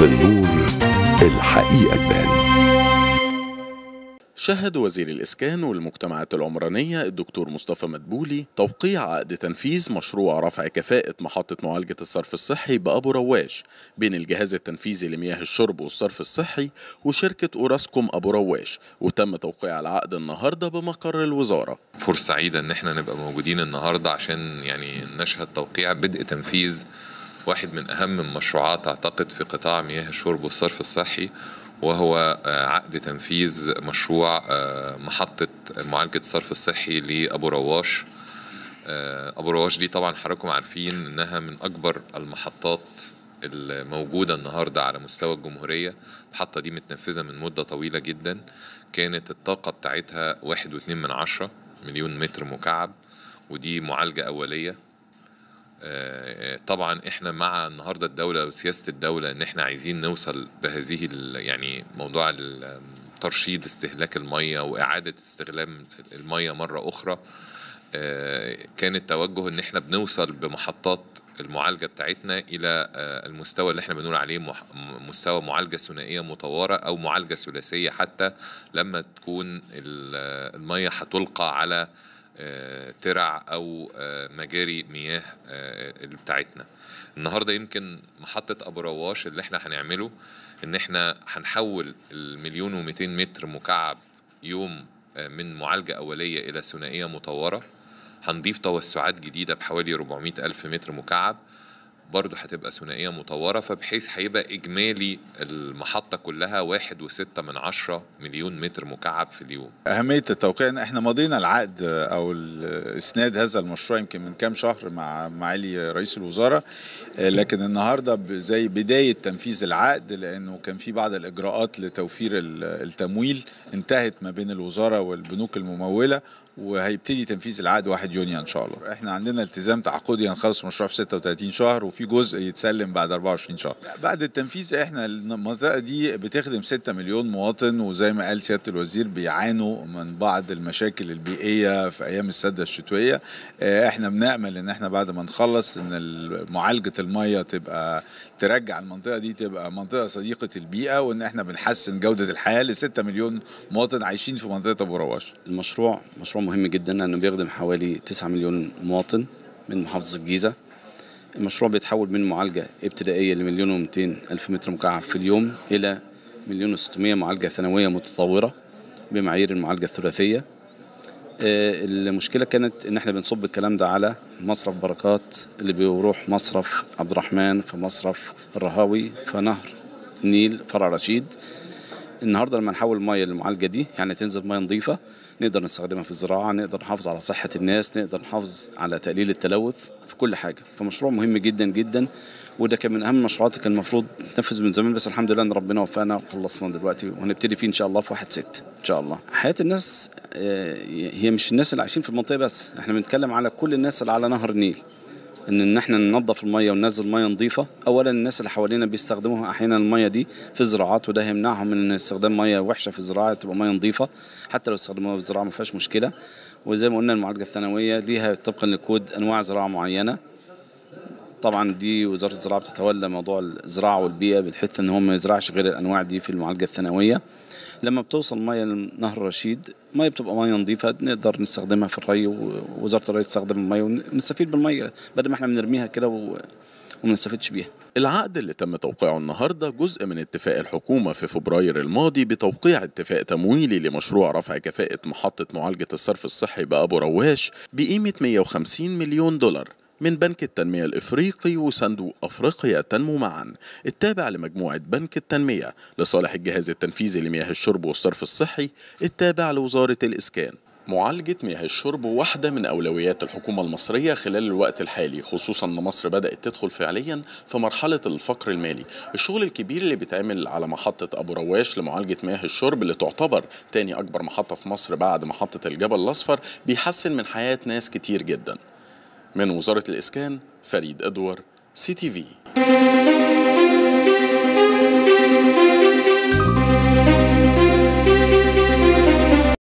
في النور الحقيقة تبان شهد وزير الإسكان والمجتمعات العمرانية الدكتور مصطفى مدبولي توقيع عقد تنفيذ مشروع رفع كفاءة محطة معالجة الصرف الصحي بأبو رواش بين الجهاز التنفيذي لمياه الشرب والصرف الصحي وشركة أوراسكوم أبو رواش وتم توقيع العقد النهاردة بمقر الوزارة فرصة سعيدة إن احنا نبقى موجودين النهاردة عشان يعني نشهد توقيع بدء تنفيذ واحد من أهم المشروعات أعتقد في قطاع مياه الشرب والصرف الصحي وهو آه، عقد تنفيذ مشروع آه، محطة معالجة الصرف الصحي لأبو رواش آه، أبو رواش دي طبعا حضراتكم عارفين إنها من أكبر المحطات الموجودة النهاردة على مستوى الجمهورية المحطة دي متنفذة من مدة طويلة جدا كانت الطاقة بتاعتها واحد واتنين من عشرة مليون متر مكعب ودي معالجة أولية طبعا احنا مع النهارده الدوله وسياسه الدوله ان احنا عايزين نوصل بهذه يعني موضوع ترشيد استهلاك الميه واعاده استخدام الميه مره اخرى آه، كان التوجه ان احنا بنوصل بمحطات المعالجه بتاعتنا الى آه، المستوى اللي احنا بنقول عليه مستوى معالجه ثنائيه مطوره او معالجه ثلاثيه حتى لما تكون الميه هتلقى على ترع او آه، مجاري مياه آه، بتاعتنا النهارده يمكن محطه ابو رواش اللي احنا هنعمله ان احنا هنحول المليون و200 متر مكعب يوم آه، من معالجه اوليه الى ثنائيه مطوره هنضيف توسعات جديده بحوالي 400 الف متر مكعب برضه هتبقى ثنائيه مطوره فبحيث هيبقى اجمالي المحطه كلها واحد وستة من عشرة مليون متر مكعب في اليوم اهميه التوقيع ان احنا مضينا العقد او اسناد هذا المشروع يمكن من كام شهر مع معالي رئيس الوزاره لكن النهارده زي بدايه تنفيذ العقد لانه كان في بعض الاجراءات لتوفير التمويل انتهت ما بين الوزاره والبنوك المموله وهيبتدي تنفيذ العقد 1 يونيو ان شاء الله احنا عندنا التزام تعاقدي هنخلص مشروع في 36 شهر وفي في جزء يتسلم بعد 24 شهر بعد التنفيذ احنا المنطقه دي بتخدم 6 مليون مواطن وزي ما قال سياده الوزير بيعانوا من بعض المشاكل البيئيه في ايام السده الشتويه آه، احنا بنامل ان احنا بعد ما نخلص ان معالجه الميه تبقى ترجع المنطقه دي تبقى منطقه صديقه البيئه وان احنا بنحسن جوده الحياه ل 6 مليون مواطن عايشين في منطقه ابو رواش المشروع مشروع مهم جدا لانه بيخدم حوالي 9 مليون مواطن من محافظه الجيزه المشروع بيتحول من معالجة ابتدائية لمليون ومتين ألف متر مكعب في اليوم إلى مليون وستمية معالجة ثانوية متطورة بمعايير المعالجة الثلاثية آه، المشكلة كانت إن إحنا بنصب الكلام ده على مصرف بركات اللي بيروح مصرف عبد الرحمن في مصرف الرهاوي في نهر نيل فرع رشيد النهارده لما نحول الميه للمعالجه دي يعني تنزل ميه نظيفه نقدر نستخدمها في الزراعه نقدر نحافظ على صحه الناس نقدر نحافظ على تقليل التلوث في كل حاجه فمشروع مهم جدا جدا وده كان من اهم المشروعات كان المفروض تنفذ من زمان بس الحمد لله ان ربنا وفقنا وخلصنا دلوقتي وهنبتدي فيه ان شاء الله في 1 6 ان شاء الله حياه الناس آه، هي مش الناس اللي عايشين في المنطقه بس احنا بنتكلم على كل الناس اللي على نهر النيل ان ان احنا ننظف الميه وننزل ميه نظيفه اولا الناس اللي حوالينا بيستخدموها احيانا الميه دي في الزراعات وده يمنعهم من استخدام ميه وحشه في الزراعه تبقى ميه نظيفه حتى لو استخدموها في الزراعه ما فيهاش مشكله وزي ما قلنا المعالجه الثانويه ليها طبقا للكود انواع زراعه معينه طبعا دي وزاره الزراعه بتتولى موضوع الزراعه والبيئه بحيث ان هم ما يزرعش غير الانواع دي في المعالجه الثانويه لما بتوصل مية لنهر رشيد مية بتبقى مية نظيفة نقدر نستخدمها في الري ووزارة الري تستخدم المية ونستفيد بالمية بدل ما احنا بنرميها كده و... وما نستفيدش بيها العقد اللي تم توقيعه النهارده جزء من اتفاق الحكومه في فبراير الماضي بتوقيع اتفاق تمويلي لمشروع رفع كفاءه محطه معالجه الصرف الصحي بابو رواش بقيمه 150 مليون دولار من بنك التنمية الإفريقي وصندوق أفريقيا تنمو معا التابع لمجموعة بنك التنمية لصالح الجهاز التنفيذي لمياه الشرب والصرف الصحي التابع لوزارة الإسكان معالجة مياه الشرب واحدة من أولويات الحكومة المصرية خلال الوقت الحالي خصوصا أن مصر بدأت تدخل فعليا في مرحلة الفقر المالي الشغل الكبير اللي بيتعمل على محطة أبو رواش لمعالجة مياه الشرب اللي تعتبر تاني أكبر محطة في مصر بعد محطة الجبل الأصفر بيحسن من حياة ناس كتير جداً من وزارة الإسكان فريد أدور سي تي في